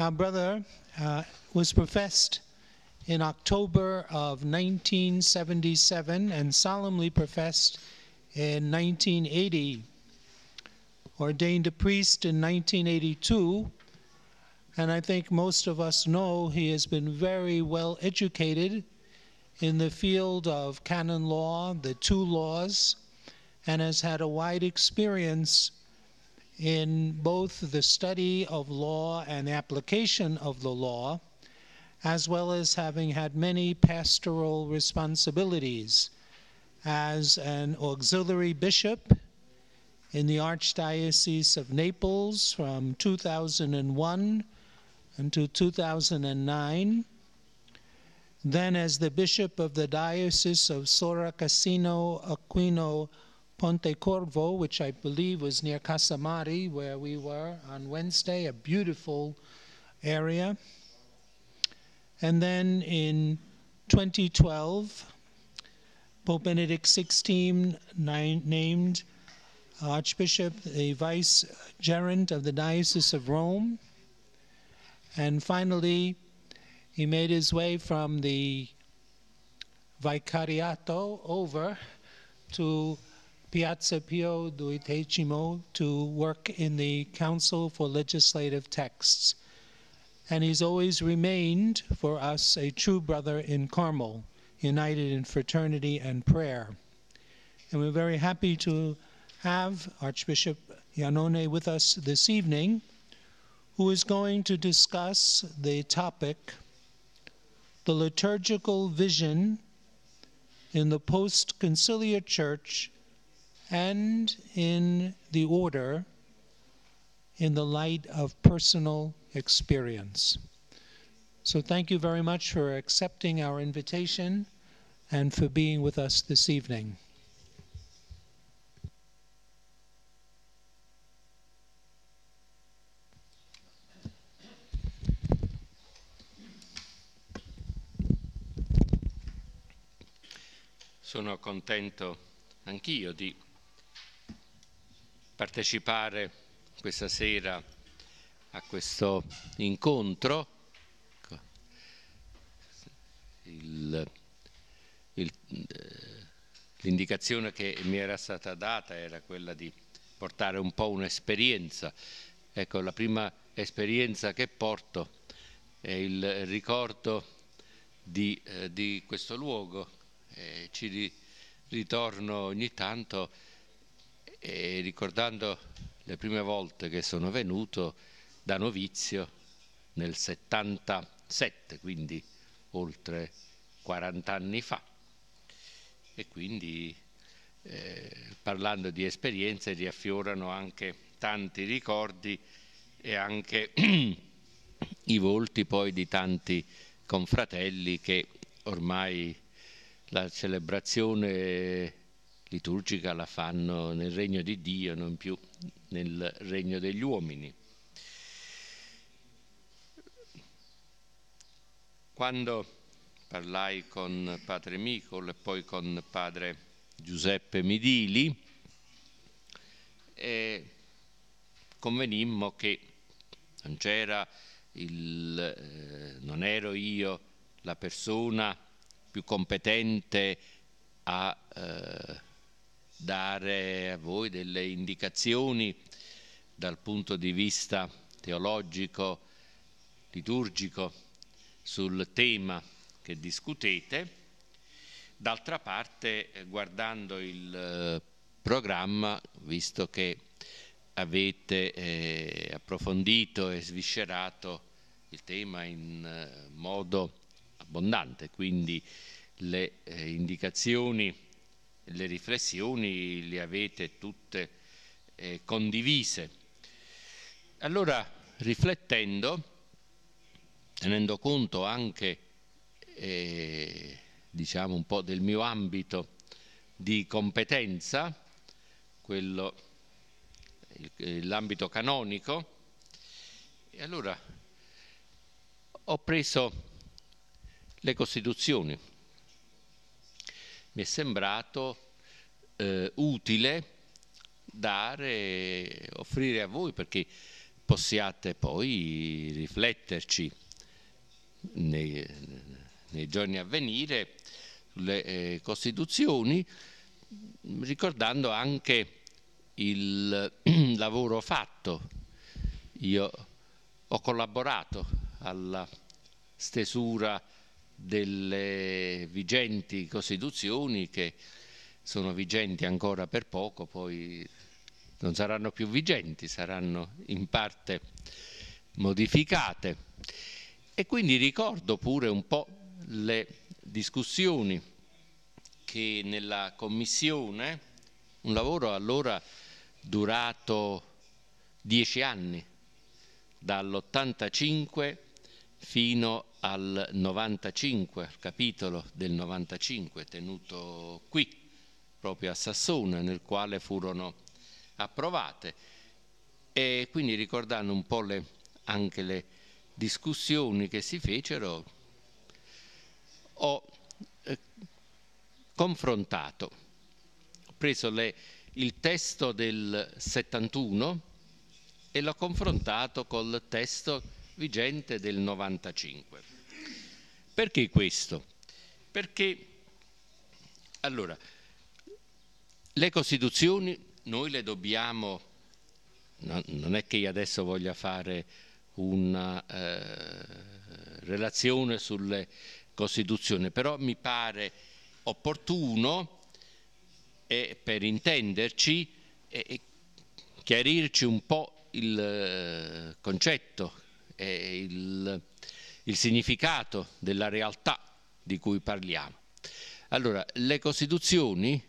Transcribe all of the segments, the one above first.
Our brother uh, was professed in October of 1977 and solemnly professed in 1980. Ordained a priest in 1982, and I think most of us know he has been very well educated in the field of canon law, the two laws, and has had a wide experience in both the study of law and application of the law, as well as having had many pastoral responsibilities as an auxiliary bishop in the Archdiocese of Naples from 2001 until 2009, then as the bishop of the Diocese of Sora Cassino Aquino Ponte Corvo, which I believe was near Casamari, where we were on Wednesday, a beautiful area. And then in 2012, Pope Benedict XVI named Archbishop the Vice Gerent of the Diocese of Rome. And finally, he made his way from the Vicariato over to Piazza Pio Duitecimo to work in the Council for Legislative Texts. And he's always remained for us a true brother in Carmel, united in fraternity and prayer. And we're very happy to have Archbishop Yanone with us this evening, who is going to discuss the topic the liturgical vision in the post conciliar church and in the order in the light of personal experience. So, thank you very much for accepting our invitation and for being with us this evening. Sono contento anch'io di partecipare questa sera a questo incontro. Eh, l'indicazione che mi era stata data era quella di portare un po' un'esperienza. Ecco, la prima esperienza che porto è il ricordo di, eh, di questo luogo. Eh, ci ritorno ogni tanto e ricordando le prime volte che sono venuto da novizio nel 77, quindi oltre 40 anni fa. E quindi eh, parlando di esperienze riaffiorano anche tanti ricordi e anche i volti poi di tanti confratelli che ormai la celebrazione liturgica la fanno nel regno di Dio, non più nel regno degli uomini. Quando parlai con padre Micol e poi con padre Giuseppe Midili, e convenimmo che non c'era il, eh, non ero io la persona più competente a eh, dare a voi delle indicazioni dal punto di vista teologico, liturgico, sul tema che discutete. D'altra parte, eh, guardando il eh, programma, visto che avete eh, approfondito e sviscerato il tema in eh, modo abbondante, quindi le eh, indicazioni le riflessioni le avete tutte eh, condivise. Allora, riflettendo, tenendo conto anche eh, diciamo un po' del mio ambito di competenza, quello, l'ambito canonico, e allora ho preso le Costituzioni mi è sembrato eh, utile dare, offrire a voi perché possiate poi rifletterci nei, nei giorni a venire sulle eh, Costituzioni, ricordando anche il lavoro fatto. Io ho collaborato alla stesura delle vigenti costituzioni che sono vigenti ancora per poco, poi non saranno più vigenti, saranno in parte modificate. E quindi ricordo pure un po' le discussioni che nella commissione, un lavoro allora durato dieci anni, dall'85 fino al 95, capitolo del 95, tenuto qui, proprio a Sassone, nel quale furono approvate. E quindi ricordando un po' le, anche le discussioni che si fecero, ho eh, confrontato, ho preso le, il testo del 71 e l'ho confrontato col testo vigente del 95. Perché questo? Perché allora, le Costituzioni noi le dobbiamo, non è che io adesso voglia fare una eh, relazione sulle Costituzioni, però mi pare opportuno e per intenderci e, chiarirci un po' il eh, concetto è il, il significato della realtà di cui parliamo. Allora, le Costituzioni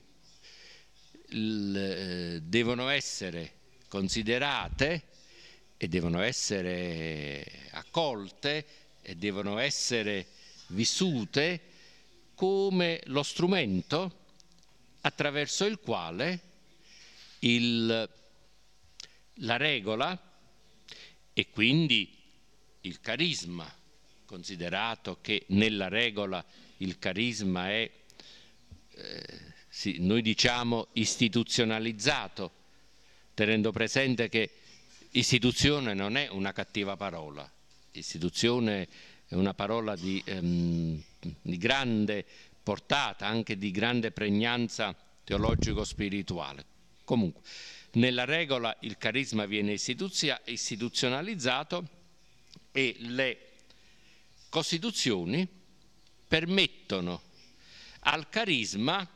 il, eh, devono essere considerate e devono essere accolte e devono essere vissute come lo strumento attraverso il quale il, la regola e quindi il carisma, considerato che nella regola il carisma è, eh, sì, noi diciamo, istituzionalizzato, tenendo presente che istituzione non è una cattiva parola, istituzione è una parola di, ehm, di grande portata, anche di grande pregnanza teologico-spirituale. Comunque, nella regola il carisma viene istituzionalizzato e le costituzioni permettono al carisma,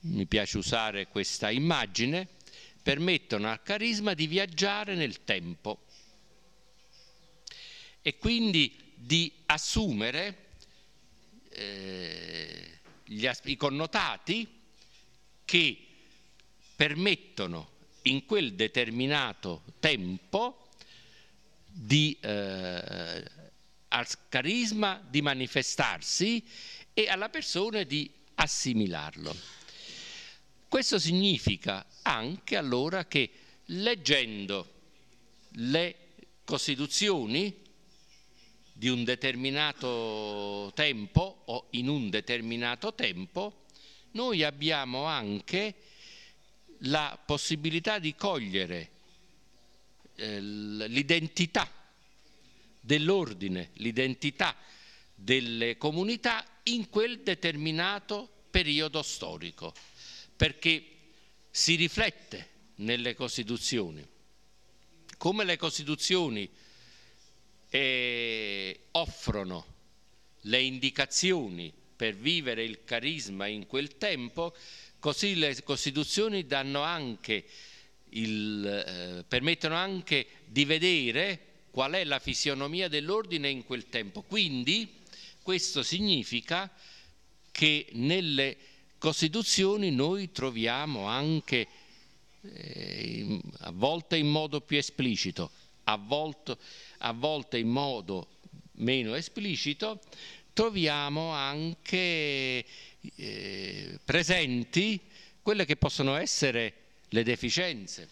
mi piace usare questa immagine, permettono al carisma di viaggiare nel tempo e quindi di assumere eh, gli, i connotati che permettono in quel determinato tempo di, eh, al carisma di manifestarsi e alla persona di assimilarlo. Questo significa anche allora che leggendo le costituzioni di un determinato tempo o in un determinato tempo, noi abbiamo anche la possibilità di cogliere eh, l'identità dell'ordine, l'identità delle comunità in quel determinato periodo storico, perché si riflette nelle Costituzioni. Come le Costituzioni eh, offrono le indicazioni per vivere il carisma in quel tempo, così le Costituzioni danno anche il, eh, permettono anche di vedere qual è la fisionomia dell'ordine in quel tempo. Quindi questo significa che nelle Costituzioni noi troviamo anche, eh, a volte in modo più esplicito, a volte, a volte in modo meno esplicito, troviamo anche eh, presenti quelle che possono essere le deficienze,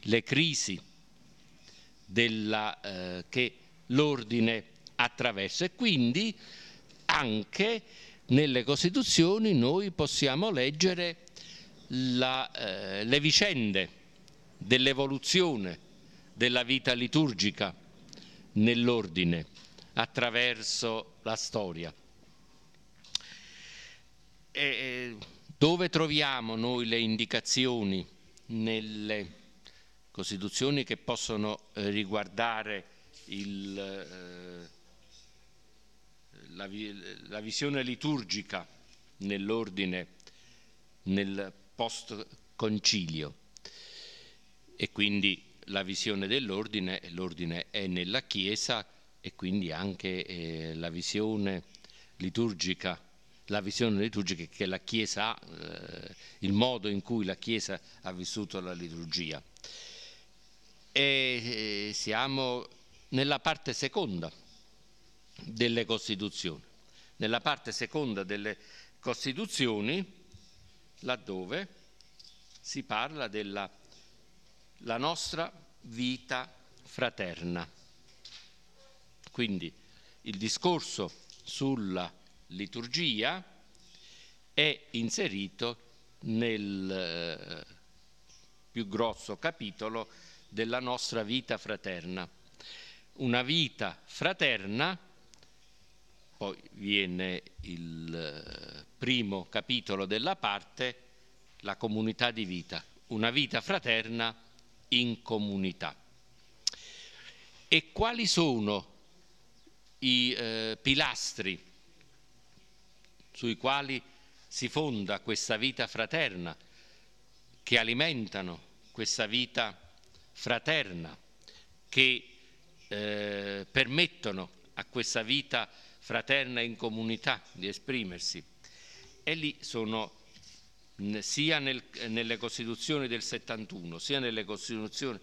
le crisi della, eh, che l'ordine attraversa e quindi anche nelle Costituzioni noi possiamo leggere la, eh, le vicende dell'evoluzione della vita liturgica nell'ordine attraverso la storia. E dove troviamo noi le indicazioni nelle Costituzioni che possono eh, riguardare il, eh, la, la, visione liturgica nell'ordine, nel post-concilio e quindi la visione dell'ordine, l'ordine è nella Chiesa e quindi anche eh, la visione liturgica la visione liturgica che la Chiesa ha, eh, il modo in cui la Chiesa ha vissuto la liturgia e eh, siamo nella parte seconda delle Costituzioni. Nella parte seconda delle Costituzioni, laddove si parla della nostra vita fraterna. Quindi il discorso sulla liturgia è inserito nel eh, più grosso capitolo della nostra vita fraterna. Una vita fraterna, poi viene il eh, primo capitolo della parte, la comunità di vita, una vita fraterna in comunità. E quali sono i eh, pilastri sui quali si fonda questa vita fraterna, che alimentano questa vita fraterna? fraterna che eh, permettono a questa vita fraterna in comunità di esprimersi. E lì sono sia nel, nelle Costituzioni del 71 sia nelle Costituzioni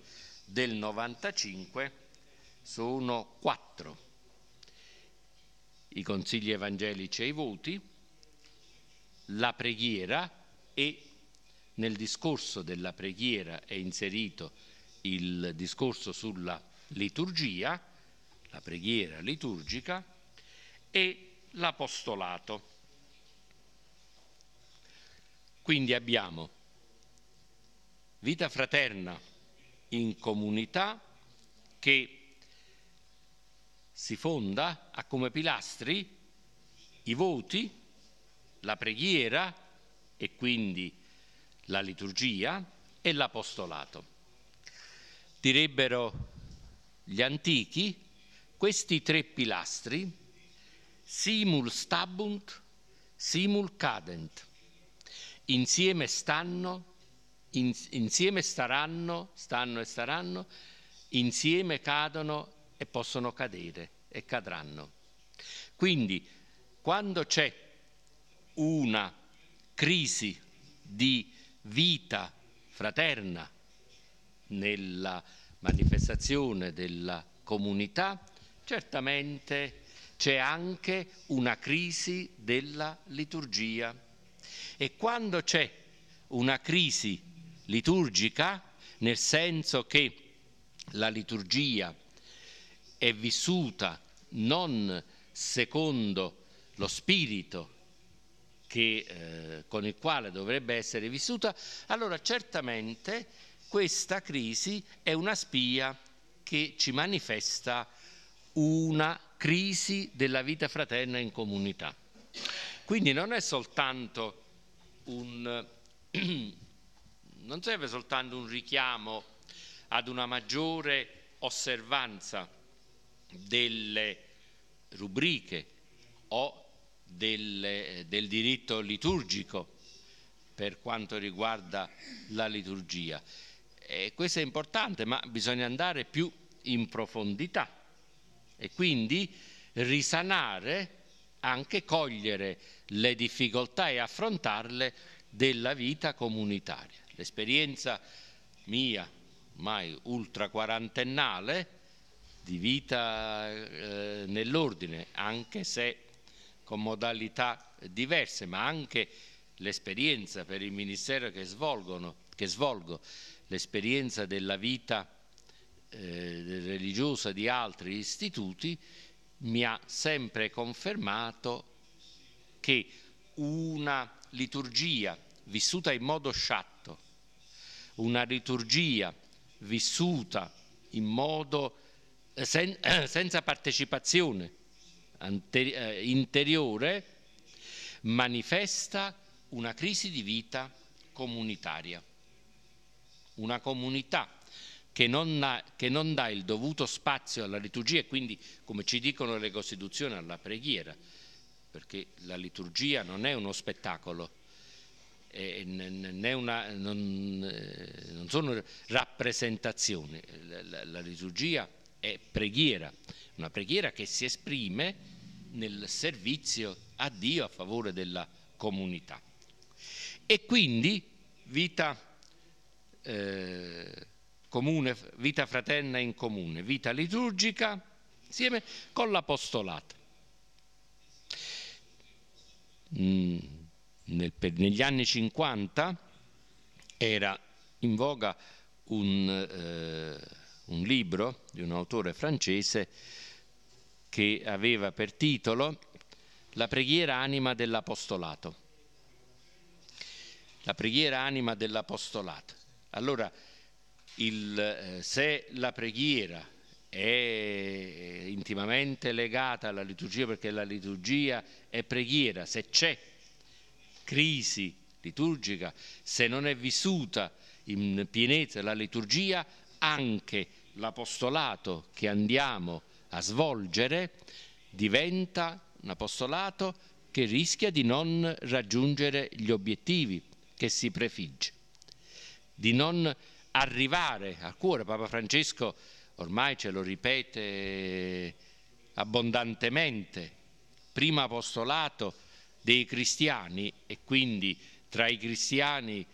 del 95 sono quattro i consigli evangelici e i voti, la preghiera e nel discorso della preghiera è inserito il discorso sulla liturgia, la preghiera liturgica e l'apostolato. Quindi abbiamo vita fraterna in comunità che si fonda, ha come pilastri i voti, la preghiera e quindi la liturgia e l'apostolato direbbero gli antichi, questi tre pilastri, simul stabunt, simul cadent, insieme stanno, in, insieme staranno, stanno e staranno, insieme cadono e possono cadere e cadranno. Quindi quando c'è una crisi di vita fraterna, nella manifestazione della comunità, certamente c'è anche una crisi della liturgia. E quando c'è una crisi liturgica, nel senso che la liturgia è vissuta non secondo lo spirito che, eh, con il quale dovrebbe essere vissuta, allora certamente questa crisi è una spia che ci manifesta una crisi della vita fraterna in comunità. Quindi non è soltanto un, non serve soltanto un richiamo ad una maggiore osservanza delle rubriche o del, del diritto liturgico per quanto riguarda la liturgia. E eh, questo è importante, ma bisogna andare più in profondità e quindi risanare, anche cogliere le difficoltà e affrontarle della vita comunitaria. L'esperienza mia, ormai ultra quarantennale, di vita eh, nell'ordine, anche se con modalità diverse, ma anche l'esperienza per il Ministero che, svolgono, che svolgo l'esperienza della vita eh, religiosa di altri istituti mi ha sempre confermato che una liturgia vissuta in modo sciatto, una liturgia vissuta in modo eh, sen senza partecipazione eh, interiore manifesta una crisi di vita comunitaria una comunità che non, ha, che non dà il dovuto spazio alla liturgia e quindi, come ci dicono le Costituzioni, alla preghiera, perché la liturgia non è uno spettacolo, una, non, eh, non, sono rappresentazioni, la, la, liturgia è preghiera, una preghiera che si esprime nel servizio a Dio a favore della comunità. E quindi vita eh, comune, vita fraterna in comune, vita liturgica, insieme con l'apostolato. Mm, nel, per, negli anni 50 era in voga un, eh, un libro di un autore francese che aveva per titolo La preghiera anima dell'apostolato. La preghiera anima dell'apostolato allora, il, eh, se la preghiera è intimamente legata alla liturgia perché la liturgia è preghiera, se c'è crisi liturgica, se non è vissuta in pienezza la liturgia, anche l'apostolato che andiamo a svolgere diventa un apostolato che rischia di non raggiungere gli obiettivi che si prefigge di non arrivare a cuore. Papa Francesco ormai ce lo ripete abbondantemente, primo apostolato dei cristiani e quindi tra i cristiani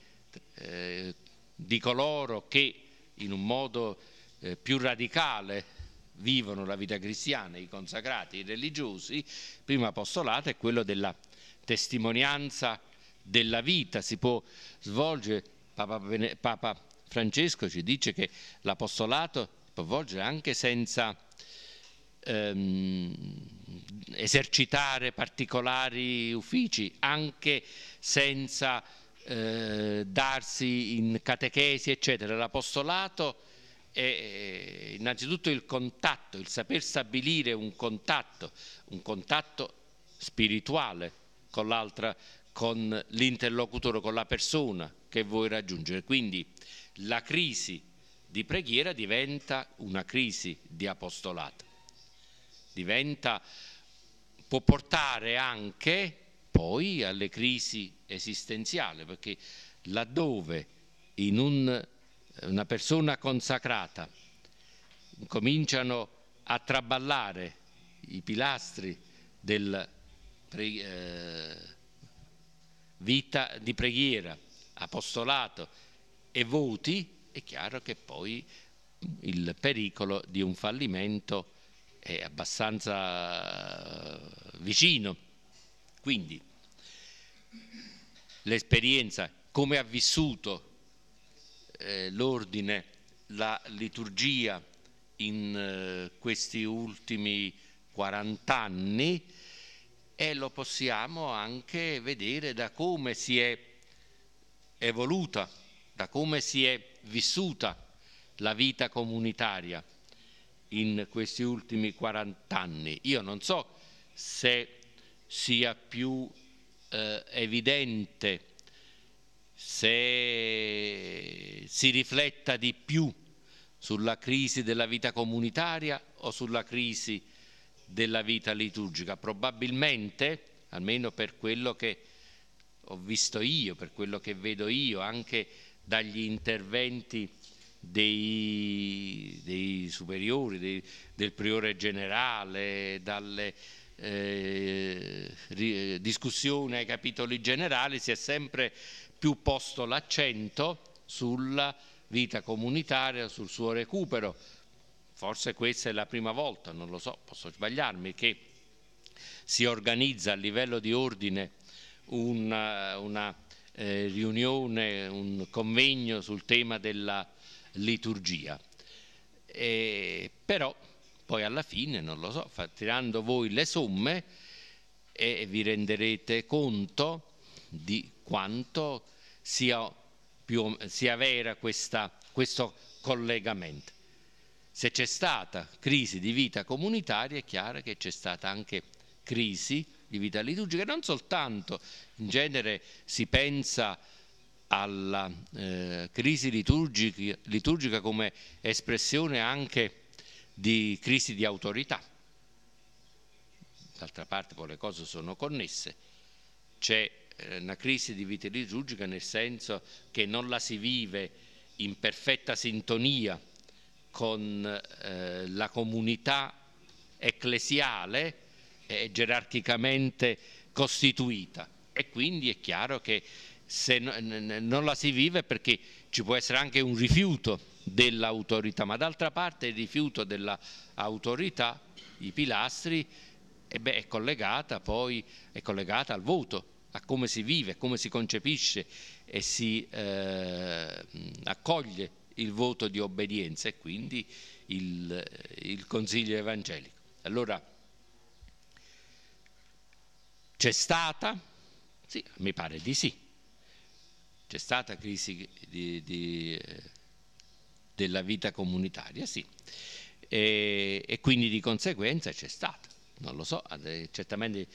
eh, di coloro che in un modo eh, più radicale vivono la vita cristiana, i consacrati, i religiosi, primo apostolato è quello della testimonianza della vita, si può svolgere Papa, Papa Francesco ci dice che l'apostolato può volgere anche senza ehm, esercitare particolari uffici, anche senza eh, darsi in catechesi, eccetera. L'apostolato è innanzitutto il contatto, il saper stabilire un contatto, un contatto spirituale con l'altra con l'interlocutore, con la persona che vuoi raggiungere. Quindi la crisi di preghiera diventa una crisi di apostolato, diventa, può portare anche poi alle crisi esistenziali, perché laddove in un, una persona consacrata cominciano a traballare i pilastri del... Pre, eh, vita di preghiera, apostolato e voti, è chiaro che poi il pericolo di un fallimento è abbastanza eh, vicino. Quindi l'esperienza, come ha vissuto eh, l'ordine, la liturgia in eh, questi ultimi 40 anni, e lo possiamo anche vedere da come si è evoluta, da come si è vissuta la vita comunitaria in questi ultimi 40 anni. Io non so se sia più eh, evidente, se si rifletta di più sulla crisi della vita comunitaria o sulla crisi della vita liturgica. Probabilmente, almeno per quello che ho visto io, per quello che vedo io, anche dagli interventi dei, dei superiori, dei, del priore generale, dalle eh, discussioni ai capitoli generali, si è sempre più posto l'accento sulla vita comunitaria, sul suo recupero, forse questa è la prima volta, non lo so, posso sbagliarmi, che si organizza a livello di ordine una, eh, una eh, riunione, un convegno sul tema della liturgia. E, però poi alla fine, non lo so, tirando voi le somme eh, vi renderete conto di quanto sia, più, sia vera questa, questo collegamento. Se c'è stata crisi di vita comunitaria è chiaro che c'è stata anche crisi di vita liturgica, non soltanto in genere si pensa alla eh, crisi liturgica, liturgica come espressione anche di crisi di autorità. D'altra parte poi le cose sono connesse. C'è eh, una crisi di vita liturgica nel senso che non la si vive in perfetta sintonia con eh, la comunità ecclesiale e eh, gerarchicamente costituita e quindi è chiaro che se no, non la si vive perché ci può essere anche un rifiuto dell'autorità, ma d'altra parte il rifiuto dell'autorità, i pilastri, eh beh, è collegata poi è collegata al voto, a come si vive, come si concepisce e si eh, accoglie il voto di obbedienza e quindi il, il Consiglio evangelico. Allora c'è stata, sì, mi pare di sì, c'è stata crisi di, di, della vita comunitaria, sì, e, e quindi di conseguenza c'è stata, non lo so, certamente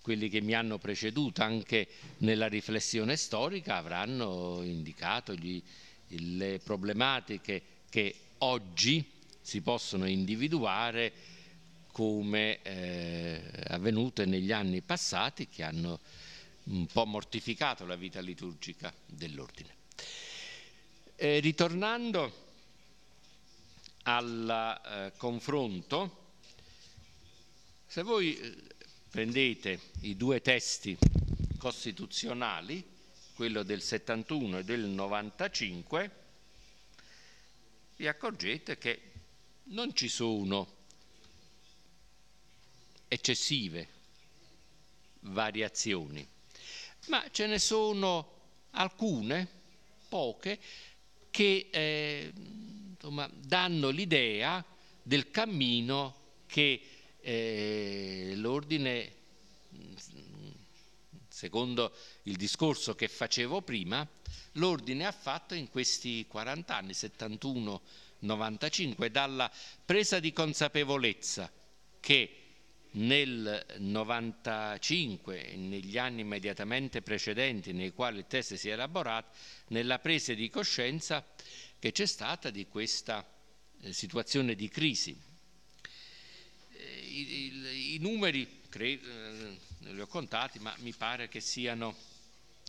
quelli che mi hanno preceduto anche nella riflessione storica avranno indicato gli, le problematiche che oggi si possono individuare come eh, avvenute negli anni passati che hanno un po' mortificato la vita liturgica dell'ordine. E eh, ritornando al eh, confronto, se voi eh, prendete i due testi costituzionali, quello del 71 e del 95, vi accorgete che non ci sono eccessive variazioni, ma ce ne sono alcune, poche, che eh, insomma, danno l'idea del cammino che eh, l'ordine Secondo il discorso che facevo prima, l'ordine ha fatto in questi 40 anni, 71-95, dalla presa di consapevolezza che nel 95 e negli anni immediatamente precedenti nei quali il testo si è elaborato, nella presa di coscienza che c'è stata di questa eh, situazione di crisi. Eh, I, i, i numeri, eh, non li ho contati, ma mi pare che siano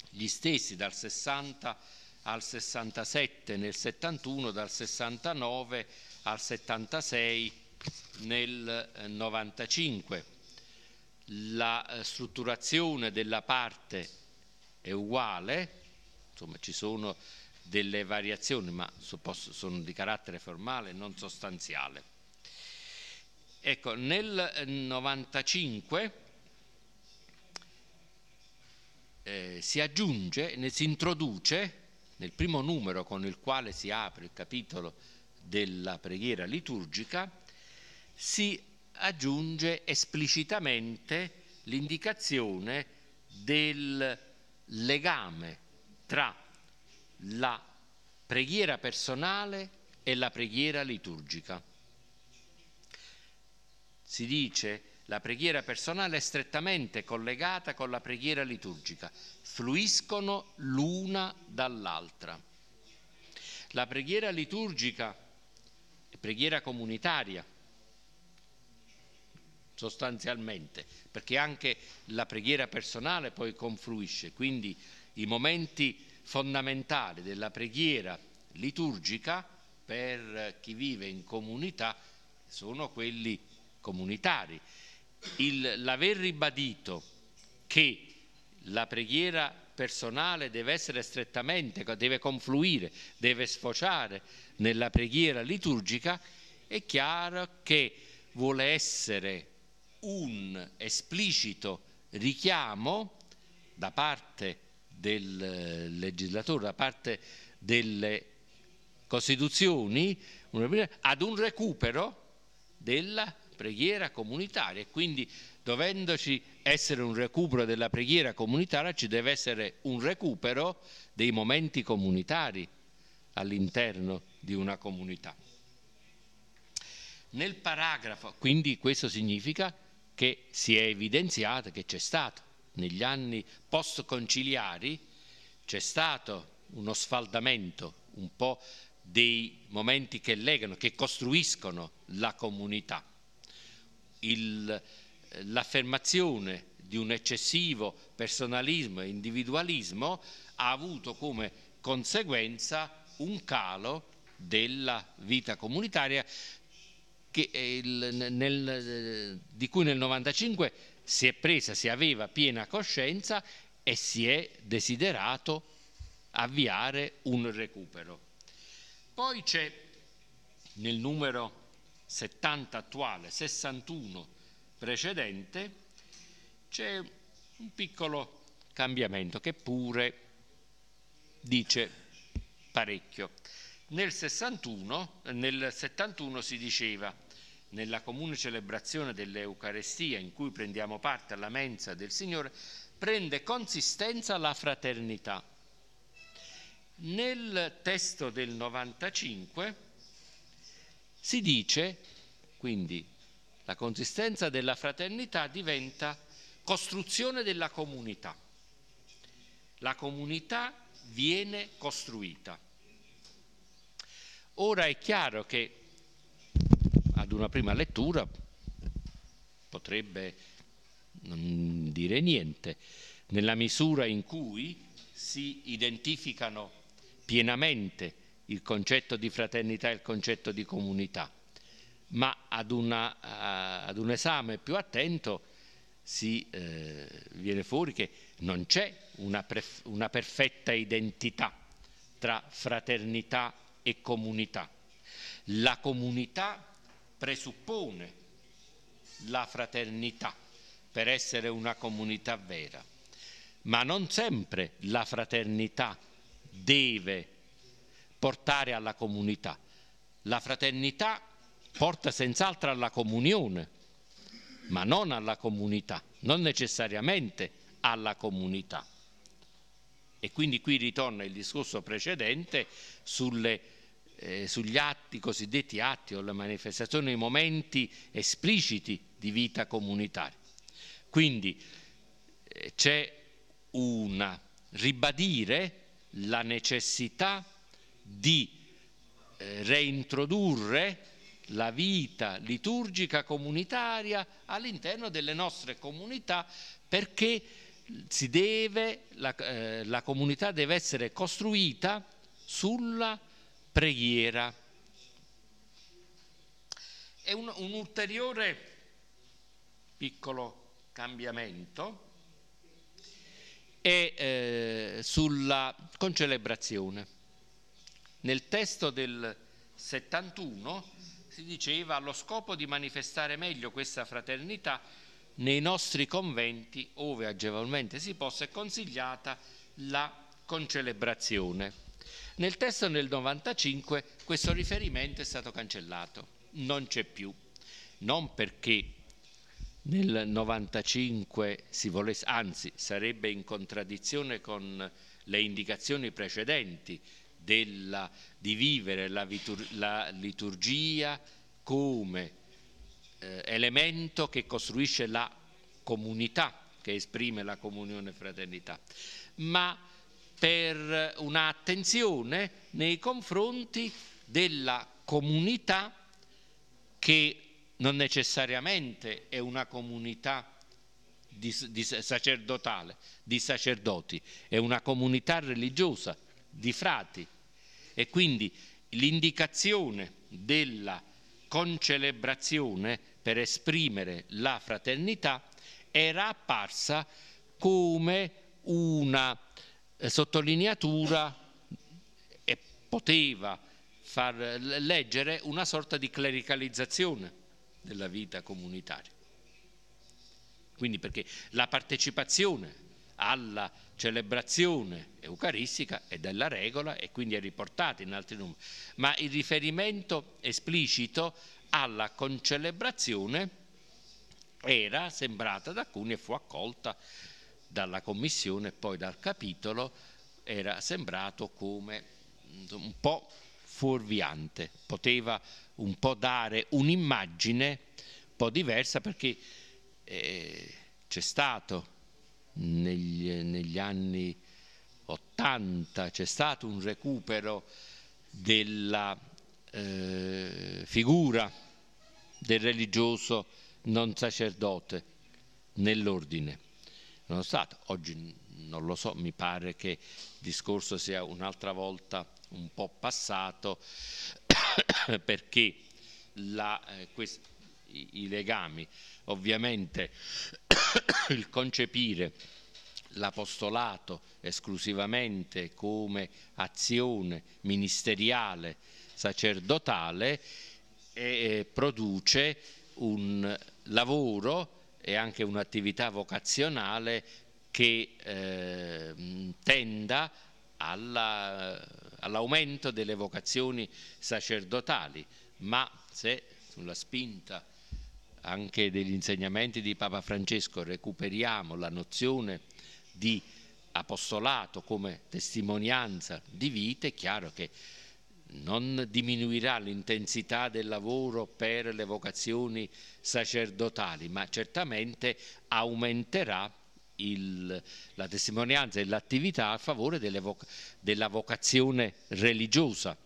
gli stessi dal 60 al 67 nel 71, dal 69 al 76 nel 95. Eh, La eh, strutturazione della parte è uguale, insomma ci sono delle variazioni, ma sono di carattere formale non sostanziale. Ecco, nel 95 eh, eh, si aggiunge, ne, si introduce nel primo numero con il quale si apre il capitolo della preghiera liturgica, si aggiunge esplicitamente l'indicazione del legame tra la preghiera personale e la preghiera liturgica. Si dice la preghiera personale è strettamente collegata con la preghiera liturgica, fluiscono l'una dall'altra. La preghiera liturgica è preghiera comunitaria, sostanzialmente, perché anche la preghiera personale poi confluisce, quindi i momenti fondamentali della preghiera liturgica per chi vive in comunità sono quelli comunitari il, l'aver ribadito che la preghiera personale deve essere strettamente, deve confluire, deve sfociare nella preghiera liturgica, è chiaro che vuole essere un esplicito richiamo da parte del legislatore, da parte delle Costituzioni, ad un recupero della preghiera comunitaria e quindi dovendoci essere un recupero della preghiera comunitaria ci deve essere un recupero dei momenti comunitari all'interno di una comunità. Nel paragrafo, quindi questo significa che si è evidenziato che c'è stato negli anni post-conciliari, c'è stato uno sfaldamento un po' dei momenti che legano, che costruiscono la comunità il, l'affermazione di un eccessivo personalismo e individualismo ha avuto come conseguenza un calo della vita comunitaria eh, il, nel, eh, di cui nel 95 si è presa, si aveva piena coscienza e si è desiderato avviare un recupero. Poi c'è nel numero 70 attuale, 61 precedente, c'è un piccolo cambiamento che pure dice parecchio. Nel, 61, nel 71 si diceva nella comune celebrazione dell'Eucarestia in cui prendiamo parte alla mensa del Signore, prende consistenza la fraternità. Nel testo del 95 si dice, quindi, la consistenza della fraternità diventa costruzione della comunità. La comunità viene costruita. Ora è chiaro che ad una prima lettura potrebbe non dire niente, nella misura in cui si identificano pienamente il concetto di fraternità e il concetto di comunità, ma ad, una, eh, ad un esame più attento si eh, viene fuori che non c'è una, pref, una perfetta identità tra fraternità e comunità. La comunità presuppone la fraternità per essere una comunità vera, ma non sempre la fraternità deve portare alla comunità. La fraternità porta senz'altro alla comunione, ma non alla comunità, non necessariamente alla comunità. E quindi qui ritorna il discorso precedente sulle, eh, sugli atti, i cosiddetti atti o le manifestazioni, i momenti espliciti di vita comunitaria. Quindi eh, c'è una ribadire la necessità di eh, reintrodurre la vita liturgica comunitaria all'interno delle nostre comunità perché deve, la, eh, la, comunità deve essere costruita sulla preghiera. E un, un ulteriore piccolo cambiamento è eh, sulla concelebrazione nel testo del 71 si diceva allo scopo di manifestare meglio questa fraternità nei nostri conventi, ove agevolmente si possa, è consigliata la concelebrazione. Nel testo del 95 questo riferimento è stato cancellato, non c'è più, non perché nel 95 si volesse, anzi sarebbe in contraddizione con le indicazioni precedenti della, di vivere la, la liturgia come eh, elemento che costruisce la comunità, che esprime la comunione fraternità, ma per un'attenzione nei confronti della comunità che non necessariamente è una comunità di, di sacerdotale, di sacerdoti, è una comunità religiosa, di frati, e quindi l'indicazione della concelebrazione per esprimere la fraternità era apparsa come una eh, sottolineatura e poteva far leggere una sorta di clericalizzazione della vita comunitaria. Quindi perché la partecipazione alla celebrazione eucaristica e della regola e quindi è riportata in altri numeri, ma il riferimento esplicito alla concelebrazione era sembrata da alcuni e fu accolta dalla commissione e poi dal capitolo, era sembrato come un po' fuorviante, poteva un po' dare un'immagine un po' diversa perché eh, c'è stato negli, negli anni 80 c'è stato un recupero della eh, figura del religioso non sacerdote nell'ordine. oggi non lo so, mi pare che il discorso sia un'altra volta un po' passato perché la, eh, questa i, i legami. Ovviamente il concepire l'apostolato esclusivamente come azione ministeriale sacerdotale e eh, eh, produce un lavoro e anche un'attività vocazionale che eh, tenda alla, all'aumento delle vocazioni sacerdotali, ma se sulla spinta anche degli insegnamenti di Papa Francesco, recuperiamo la nozione di apostolato come testimonianza di vita, è chiaro che non diminuirà l'intensità del lavoro per le vocazioni sacerdotali, ma certamente aumenterà il, la testimonianza e l'attività a favore voca, della vocazione religiosa.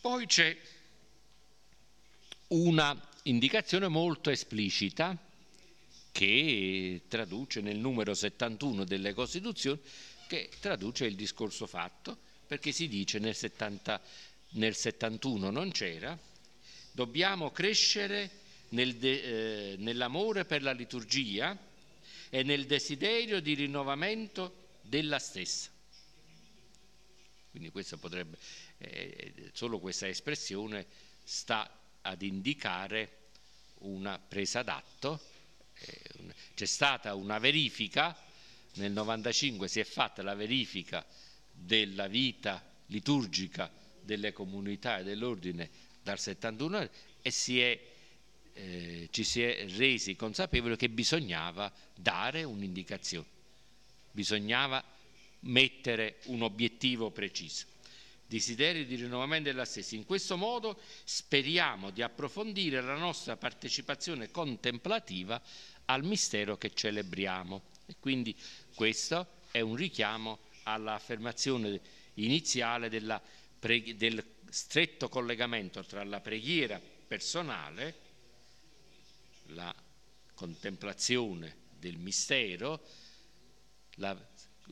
Poi c'è una indicazione molto esplicita che traduce nel numero 71 delle Costituzioni, che traduce il discorso fatto, perché si dice nel, 70, nel 71 non c'era, dobbiamo crescere nel de, eh, nell'amore per la liturgia e nel desiderio di rinnovamento della stessa. Quindi questa potrebbe, eh, solo questa espressione sta ad indicare una presa d'atto, eh, c'è stata una verifica, nel 95 si è fatta la verifica della vita liturgica delle comunità e dell'ordine dal 71 e si è, eh, ci si è resi consapevoli che bisognava dare un'indicazione, bisognava mettere un obiettivo preciso desiderio di rinnovamento della stessa. In questo modo speriamo di approfondire la nostra partecipazione contemplativa al mistero che celebriamo. E quindi questo è un richiamo all'affermazione iniziale della, del stretto collegamento tra la preghiera personale, la contemplazione del mistero, il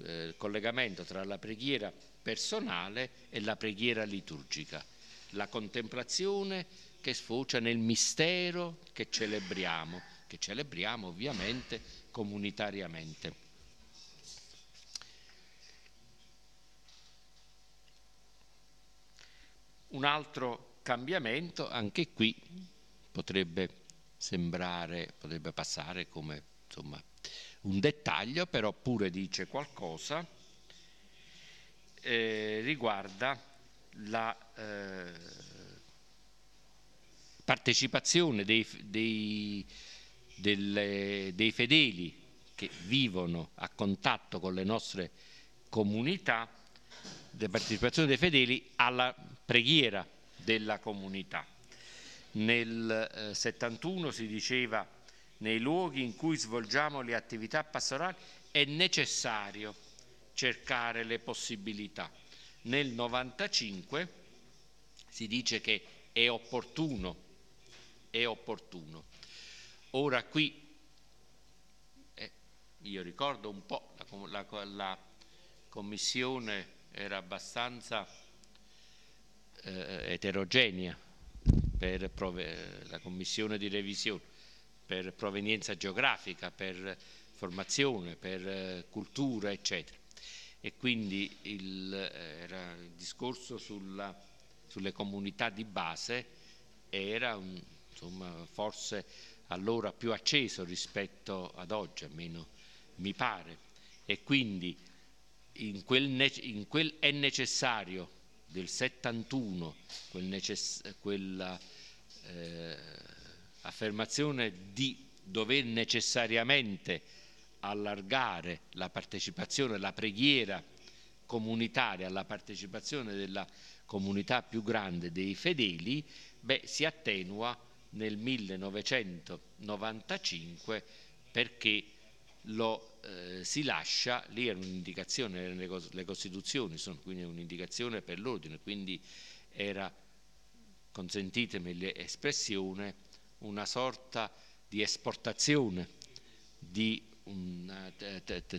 eh, collegamento tra la preghiera personale personale e la preghiera liturgica, la contemplazione che sfocia nel mistero che celebriamo, che celebriamo ovviamente comunitariamente. Un altro cambiamento, anche qui potrebbe sembrare, potrebbe passare come insomma, un dettaglio, però pure dice qualcosa eh, riguarda la eh, partecipazione dei, dei, delle, dei fedeli che vivono a contatto con le nostre comunità, la partecipazione dei fedeli alla preghiera della comunità. Nel eh, 71 si diceva nei luoghi in cui svolgiamo le attività pastorali è necessario cercare le possibilità. Nel 95 si dice che è opportuno, è opportuno. Ora qui eh, io ricordo un po' la, la, la commissione era abbastanza eh, eterogenea per prove- la commissione di revisione, per provenienza geografica, per formazione, per eh, cultura, eccetera e quindi il, eh, era, il discorso sulla, sulle comunità di base era un, insomma, forse allora più acceso rispetto ad oggi, almeno mi pare. E quindi in quel, in quel è necessario del 71, quel necess, quella eh, affermazione di dover necessariamente allargare la partecipazione, la preghiera comunitaria, alla partecipazione della comunità più grande dei fedeli, beh, si attenua nel 1995 perché lo eh, si lascia, lì era un'indicazione, le costituzioni sono quindi un'indicazione per l'ordine, quindi era, consentitemi l'espressione, una sorta di esportazione di una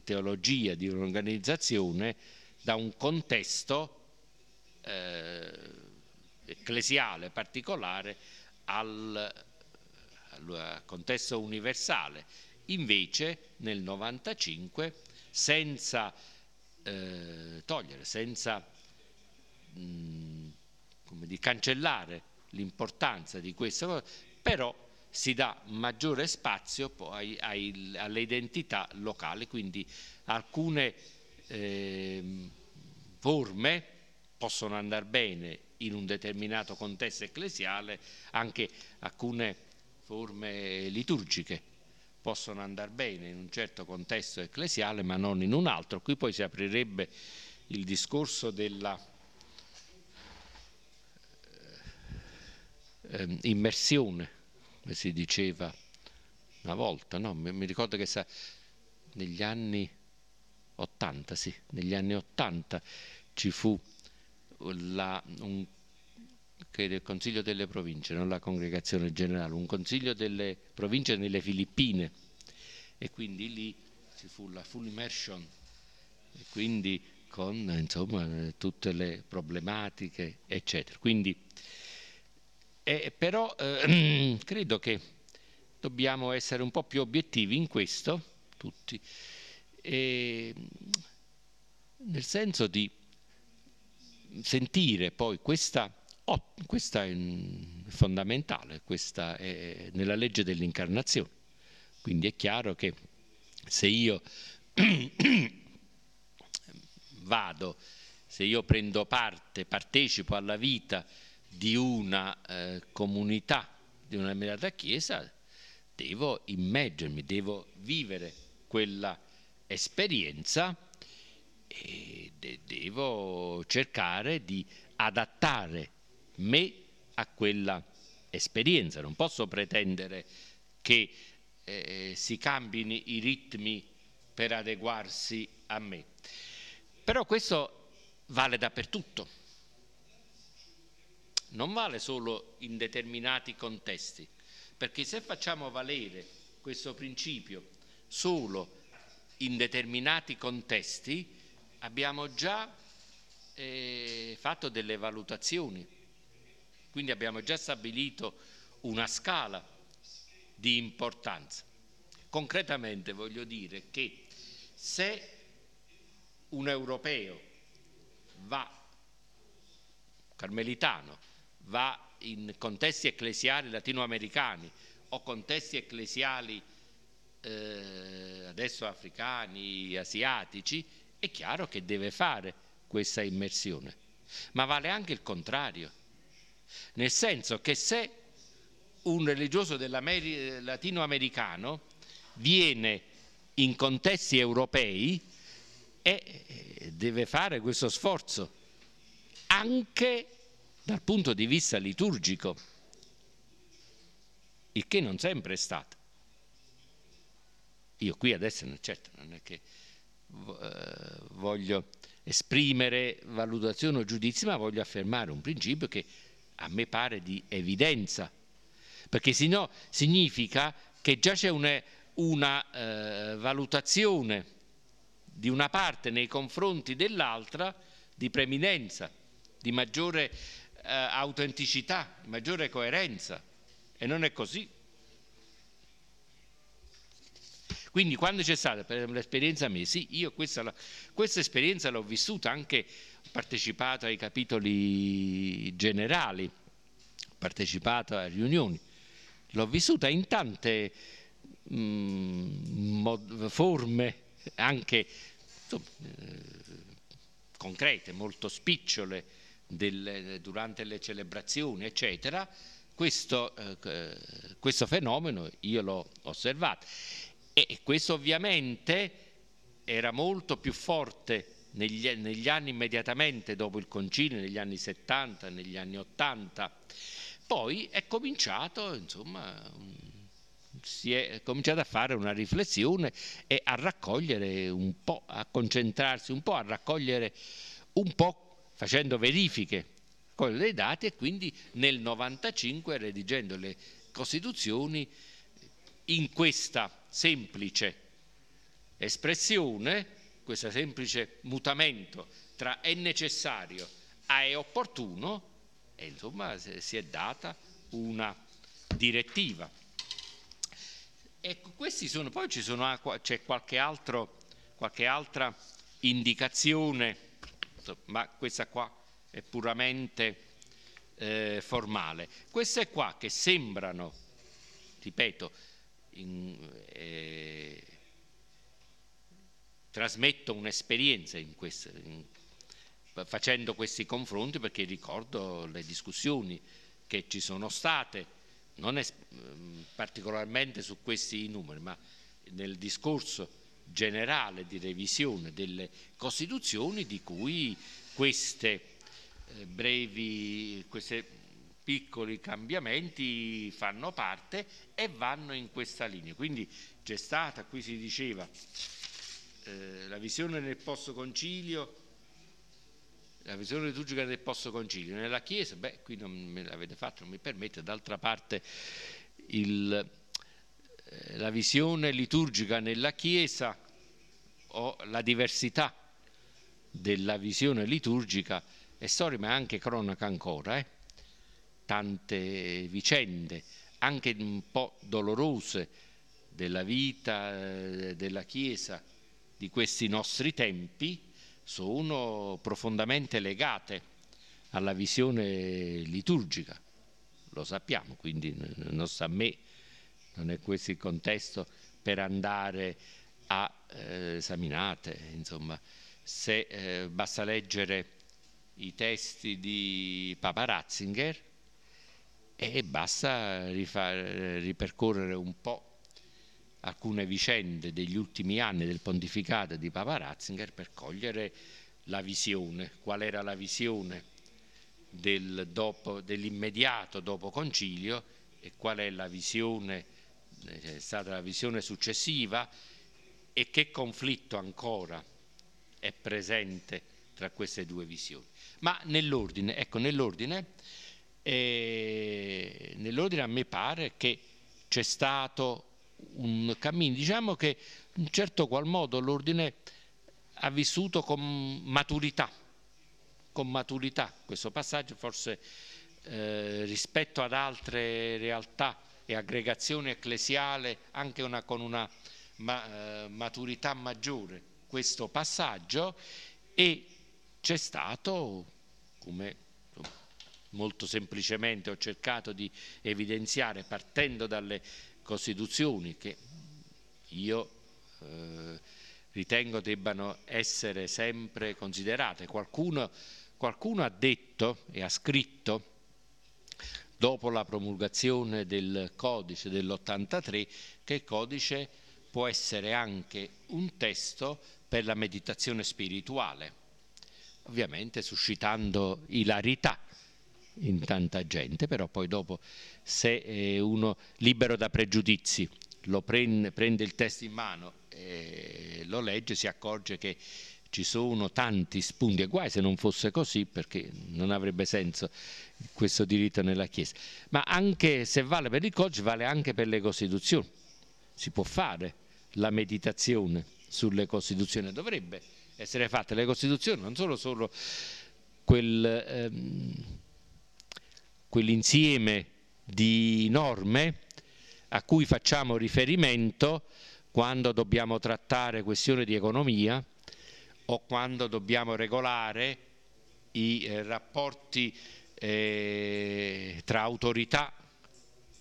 teologia di un'organizzazione da un contesto eh, ecclesiale particolare al, al contesto universale. Invece nel 95, senza eh, togliere, senza mh, mm, di cancellare l'importanza di questo, però si dà maggiore spazio poi ai, alle identità locali, quindi alcune eh, forme possono andare bene in un determinato contesto ecclesiale, anche alcune forme liturgiche possono andare bene in un certo contesto ecclesiale ma non in un altro. Qui poi si aprirebbe il discorso della eh, immersione come si diceva una volta, no? mi, ricordo che sa, negli anni 80, sì, negli anni 80 ci fu la, un, il Consiglio delle Province, non la Congregazione Generale, un Consiglio delle Province nelle Filippine e quindi lì ci fu la full immersion e quindi con insomma, tutte le problematiche eccetera. Quindi eh, però eh, credo che dobbiamo essere un po' più obiettivi in questo, tutti, eh, nel senso di sentire poi questa, oh, questa è mm, fondamentale, questa è eh, nella legge dell'incarnazione. Quindi è chiaro che se io vado, se io prendo parte, partecipo alla vita, di una eh, comunità, di una mirata chiesa, devo immergermi, devo vivere quella esperienza e de devo cercare di adattare me a quella esperienza. Non posso pretendere che eh, si cambino i ritmi per adeguarsi a me. Però questo vale dappertutto non vale solo in determinati contesti, perché se facciamo valere questo principio solo in determinati contesti, abbiamo già eh, fatto delle valutazioni, quindi abbiamo già stabilito una scala di importanza. Concretamente voglio dire che se un europeo va, carmelitano, va in contesti ecclesiali latinoamericani o contesti ecclesiali eh, adesso africani, asiatici, è chiaro che deve fare questa immersione. Ma vale anche il contrario, nel senso che se un religioso latinoamericano viene in contesti europei e eh, deve fare questo sforzo anche dal punto di vista liturgico, il che non sempre è stato. Io qui adesso, certo, non è che eh, voglio esprimere valutazione o giudizio, ma voglio affermare un principio che a me pare di evidenza, perché se no significa che già c'è una, una eh, valutazione di una parte nei confronti dell'altra di preminenza, di maggiore eh, autenticità, maggiore coerenza e non è così. Quindi quando c'è stata per esempio, l'esperienza mia, sì, io questa, questa esperienza l'ho vissuta anche, ho partecipato ai capitoli generali, ho partecipato a riunioni, l'ho vissuta in tante mh, mm, mod, forme anche insomma, eh, concrete, molto spicciole, del, durante le celebrazioni, eccetera, questo, eh, questo fenomeno io l'ho osservato. E questo ovviamente era molto più forte negli, negli, anni immediatamente dopo il concilio, negli anni 70, negli anni 80. Poi è cominciato, insomma, si è cominciato a fare una riflessione e a raccogliere un po', a concentrarsi un po', a raccogliere un po' facendo verifiche con dei dati e quindi nel 95 redigendo le Costituzioni in questa semplice espressione, questo semplice mutamento tra è necessario a è opportuno, e insomma si è data una direttiva. Ecco, questi sono, poi sono, c'è qualche, altro, qualche altra indicazione ma questa qua è puramente eh, formale. Queste qua che sembrano, ripeto, in, eh, trasmetto un'esperienza in questo, in, facendo questi confronti perché ricordo le discussioni che ci sono state, non es- mm, particolarmente su questi numeri, ma nel discorso generale di revisione delle Costituzioni di cui queste eh, brevi, questi piccoli cambiamenti fanno parte e vanno in questa linea. Quindi c'è stata, qui si diceva, eh, la visione nel posto concilio, la visione liturgica del posto concilio nella Chiesa, beh qui non me l'avete fatto, non mi permette, d'altra parte il la visione liturgica nella Chiesa o la diversità della visione liturgica è storia ma è anche cronaca ancora, eh? tante vicende, anche un po' dolorose della vita eh, della Chiesa di questi nostri tempi, sono profondamente legate alla visione liturgica, lo sappiamo, quindi non sta a me non è questo il contesto per andare a eh, esaminate, insomma, se eh, basta leggere i testi di Papa Ratzinger e basta rifare, ripercorrere un po' alcune vicende degli ultimi anni del pontificato di Papa Ratzinger per cogliere la visione, qual era la visione del dopo, dell'immediato dopo concilio e qual è la visione eh, è stata la visione successiva e che conflitto ancora è presente tra queste due visioni. Ma nell'ordine, ecco, nell'ordine, eh, nell'ordine a me pare che c'è stato un cammino, diciamo che in certo qual modo l'ordine ha vissuto con maturità, con maturità questo passaggio, forse eh, rispetto ad altre realtà e aggregazione ecclesiale anche una, con una ma, eh, maturità maggiore questo passaggio e c'è stato, come molto semplicemente ho cercato di evidenziare partendo dalle Costituzioni che io eh, ritengo debbano essere sempre considerate. Qualcuno, qualcuno ha detto e ha scritto dopo la promulgazione del codice dell'83 che il codice può essere anche un testo per la meditazione spirituale, ovviamente suscitando ilarità in tanta gente, però poi dopo se eh, uno libero da pregiudizi lo prende, prende il testo in mano e lo legge, si accorge che ci sono tanti spunti e guai se non fosse così perché non avrebbe senso questo diritto nella Chiesa, ma anche se vale per il codice vale anche per le Costituzioni, si può fare la meditazione sulle Costituzioni, dovrebbe essere fatta le Costituzioni, non sono solo quel, ehm, quell'insieme di norme a cui facciamo riferimento quando dobbiamo trattare questioni di economia, o quando dobbiamo regolare i eh, rapporti eh, tra autorità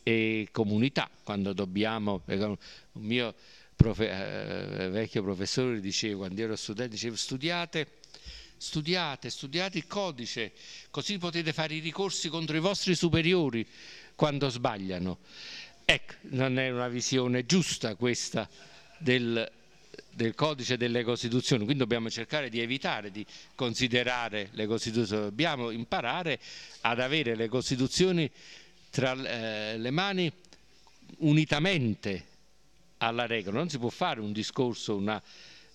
e comunità, quando dobbiamo, eh, un mio profe, eh, vecchio professore diceva, quando ero studente, diceva studiate studiate, studiate il codice, così potete fare i ricorsi contro i vostri superiori quando sbagliano. Ecco, non è una visione giusta questa del del codice delle Costituzioni, quindi dobbiamo cercare di evitare di considerare le Costituzioni, dobbiamo imparare ad avere le Costituzioni tra eh, le mani unitamente alla regola, non si può fare un discorso, una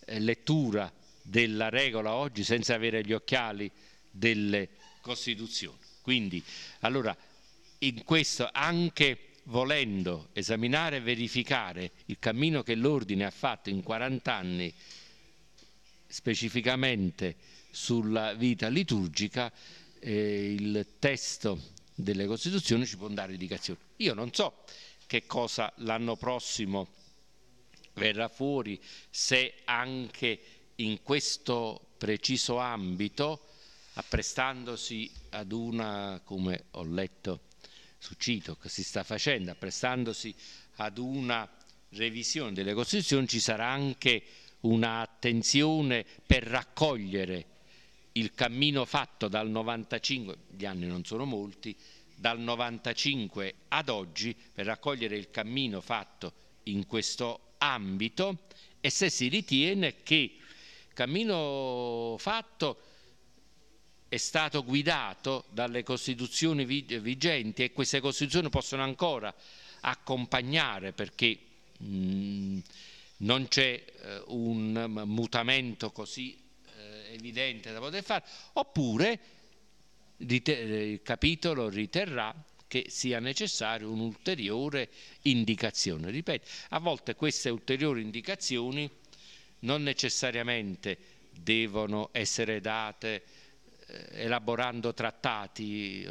eh, lettura della regola oggi senza avere gli occhiali delle Costituzioni. Quindi, allora, in questo anche volendo esaminare e verificare il cammino che l'Ordine ha fatto in 40 anni specificamente sulla vita liturgica, eh, il testo delle Costituzioni ci può dare indicazioni. Io non so che cosa l'anno prossimo verrà fuori se anche in questo preciso ambito, apprestandosi ad una, come ho letto su CITOC si sta facendo, prestandosi ad una revisione delle Costituzioni, ci sarà anche un'attenzione per raccogliere il cammino fatto dal 95, gli anni non sono molti, dal 95 ad oggi per raccogliere il cammino fatto in questo ambito e se si ritiene che cammino fatto è stato guidato dalle Costituzioni vigenti e queste Costituzioni possono ancora accompagnare perché mh, mm, non c'è eh, un mutamento così eh, evidente da poter fare, oppure eh, il capitolo riterrà che sia necessaria un'ulteriore indicazione. Ripeto, a volte queste ulteriori indicazioni non necessariamente devono essere date eh, elaborando trattati,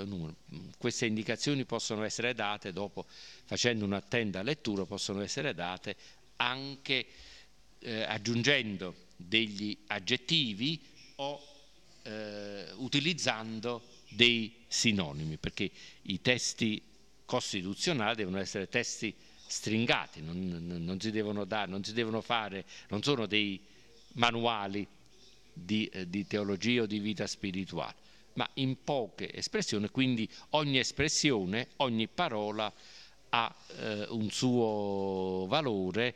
queste indicazioni possono essere date dopo, facendo un'attenta lettura, possono essere date anche eh, aggiungendo degli aggettivi o eh, utilizzando dei sinonimi, perché i testi costituzionali devono essere testi stringati, non, non, si, devono da, non si devono fare, non sono dei manuali di, eh, di teologia o di vita spirituale, ma in poche espressioni, quindi ogni espressione, ogni parola ha eh, un suo valore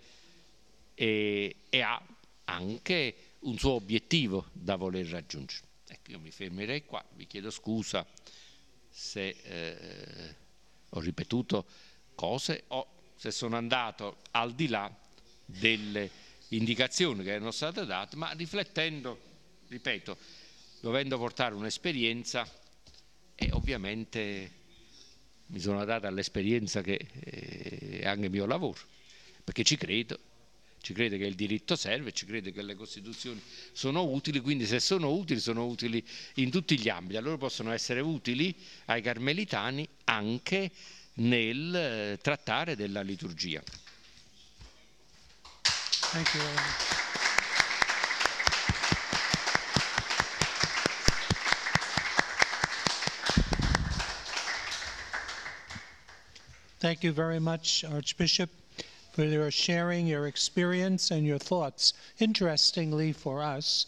e, e, ha anche un suo obiettivo da voler raggiungere. Ecco, io mi fermerei qua, vi chiedo scusa se eh, ho ripetuto cose o se sono andato al di là delle indicazioni che erano state date, ma riflettendo ripeto, dovendo portare un'esperienza e ovviamente mi sono data all'esperienza che eh, è anche il mio lavoro, perché ci credo, ci credo che il diritto serve, ci credo che le Costituzioni sono utili, quindi se sono utili sono utili in tutti gli ambiti, allora possono essere utili ai carmelitani anche nel eh, trattare della liturgia. Thank you very much. Thank you very much, Archbishop, for your sharing your experience and your thoughts. Interestingly for us,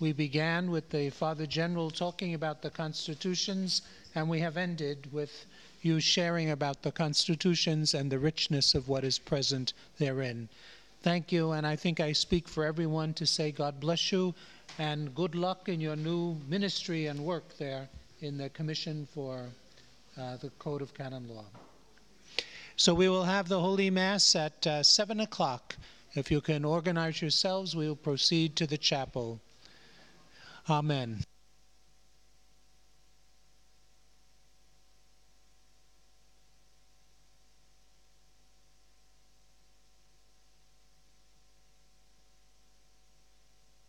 we began with the Father General talking about the constitutions, and we have ended with you sharing about the constitutions and the richness of what is present therein. Thank you, and I think I speak for everyone to say God bless you and good luck in your new ministry and work there in the Commission for uh, the Code of Canon Law. So we will have the Holy Mass at uh, 7 o'clock. If you can organize yourselves, we will proceed to the chapel. Amen.